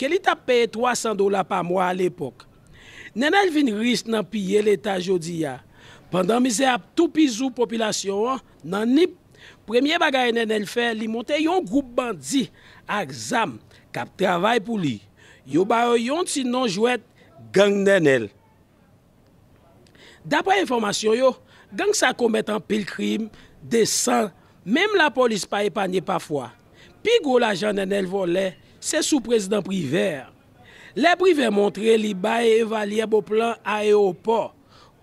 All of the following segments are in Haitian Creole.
ke li tap paye 300 dola pa mwa al epok. Nenel vin rist nan piye leta jodi ya. Pendan mize ap tou pizou popilasyon an, nan nip, premye bagay nenel fè, li monte yon goup bandi, ak zam, kap travay pou li. Yo ba o yon ti non jwet, gang nenel. Dapre informasyon yo, gang sa komet an pil krim, de san, mem la polis pa epanye pa fwa. Pi go la jan nenel volè, Se sou prezidant priver. Le priver montre li baye evalye bo plan aeopor.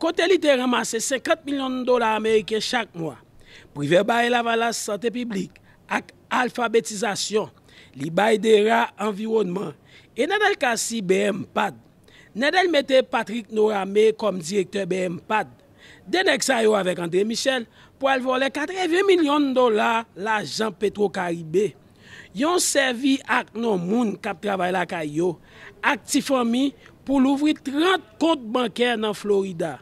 Kote literalman se 50 milyon dola Amerike chak mwa. Priver baye lavan la sante piblik ak alfabetizasyon. Li baye de ra environman. E nedel kasi BM pad. Nedel mette Patrick Norame kom direktor BM pad. Dene ksa yo avek Andre Michel pou alvole 80 milyon dola la Jean Petro Karibé. yon servi ak nou moun kap travay la kay yo, ak ti fomi pou louvri 30 kont bankè nan Florida.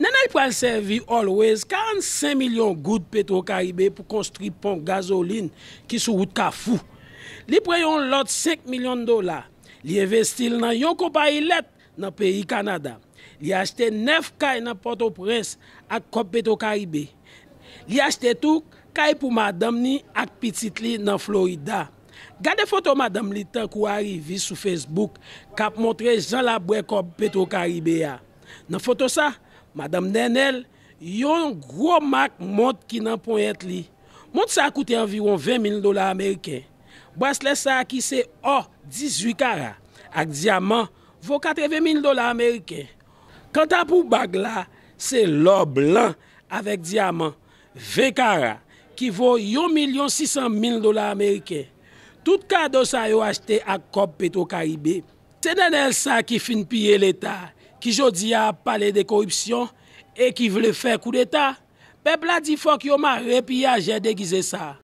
Nanay pou an servi always 45 milyon gout Petro-Karibè pou konstri ponk gazolin ki sou wout ka fou. Li pou yon lot 5 milyon dola. Li evestil nan yon kopay let nan peyi Kanada. Li achte 9 kay nan Port-au-Presse ak kop Petro-Karibè. Li achete tou, ka e pou madame ni ak pitit li nan Florida. Gade foto madame li tan kou a rivi sou Facebook, kap montre jan la brekob Petro-Karibéa. Nan foto sa, madame nenel, yon gro mak mont ki nan point li. Mont sa akoute environ 20.000 dola Amerike. Basle sa aki se o 18 kara, ak diamant vo 80.000 dola Amerike. Kantan pou bag la, se lo blan avek diamant. Ve kara, ki vò 1 milyon 600 mil dola Amerike. Tout kado sa yo achete ak kop peto Karibé. Se nen el sa ki fin piye l'Etat, ki jodi a pale de korupsyon, e ki vle fè kou l'Etat, pepla di fò ki yo ma repiya jè degize sa.